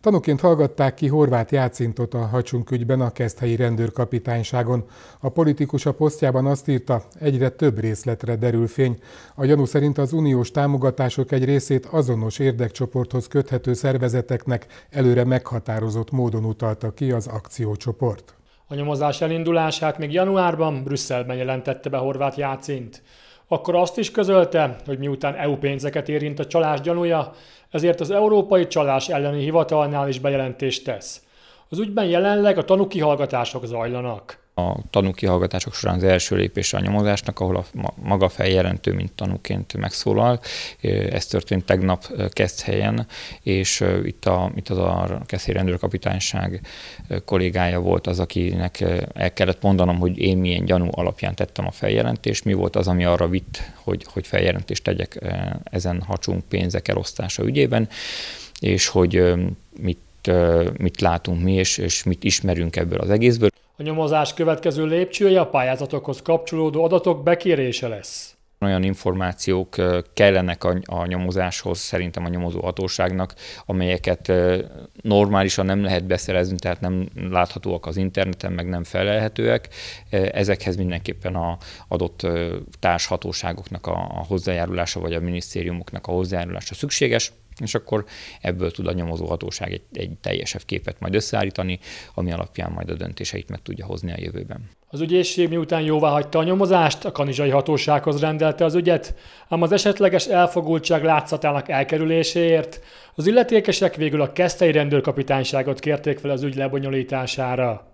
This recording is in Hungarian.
Tanúként hallgatták ki Horváth Jácintot a hacsunkügyben a keszthelyi rendőrkapitányságon. A politikus a posztjában azt írta, egyre több részletre derül fény. A gyanú szerint az uniós támogatások egy részét azonos érdekcsoporthoz köthető szervezeteknek előre meghatározott módon utalta ki az akciócsoport. A nyomozás elindulását még januárban Brüsszelben jelentette be Horváth Jácint akkor azt is közölte, hogy miután EU pénzeket érint a csalás gyanúja, ezért az Európai Csalás elleni hivatalnál is bejelentést tesz. Az ügyben jelenleg a tanúkihallgatások zajlanak a tanúkihallgatások során az első lépése a nyomozásnak, ahol a maga feljelentő, mint tanúként megszólal. Ez történt tegnap Keszthelyen, és itt, a, itt az a Keszthelyi rendőrkapitányság kollégája volt az, akinek el kellett mondanom, hogy én milyen gyanú alapján tettem a feljelentést, mi volt az, ami arra vitt, hogy, hogy feljelentést tegyek ezen hacsunk pénzek elosztása ügyében, és hogy mit mit látunk mi, és, és mit ismerünk ebből az egészből. A nyomozás következő lépcsője a pályázatokhoz kapcsolódó adatok bekérése lesz. Olyan információk kellenek a, a nyomozáshoz, szerintem a nyomozó hatóságnak, amelyeket normálisan nem lehet beszerezni, tehát nem láthatóak az interneten, meg nem felelhetőek. Ezekhez mindenképpen a adott társhatóságoknak a hozzájárulása, vagy a minisztériumoknak a hozzájárulása szükséges és akkor ebből tud a nyomozóhatóság egy, egy teljesebb képet majd összeállítani, ami alapján majd a döntéseit meg tudja hozni a jövőben. Az ügyészség miután jóvá hagyta a nyomozást, a kanizsai hatósághoz rendelte az ügyet, ám az esetleges elfogultság látszatának elkerüléséért az illetékesek végül a kesztei rendőrkapitányságot kérték fel az ügy lebonyolítására.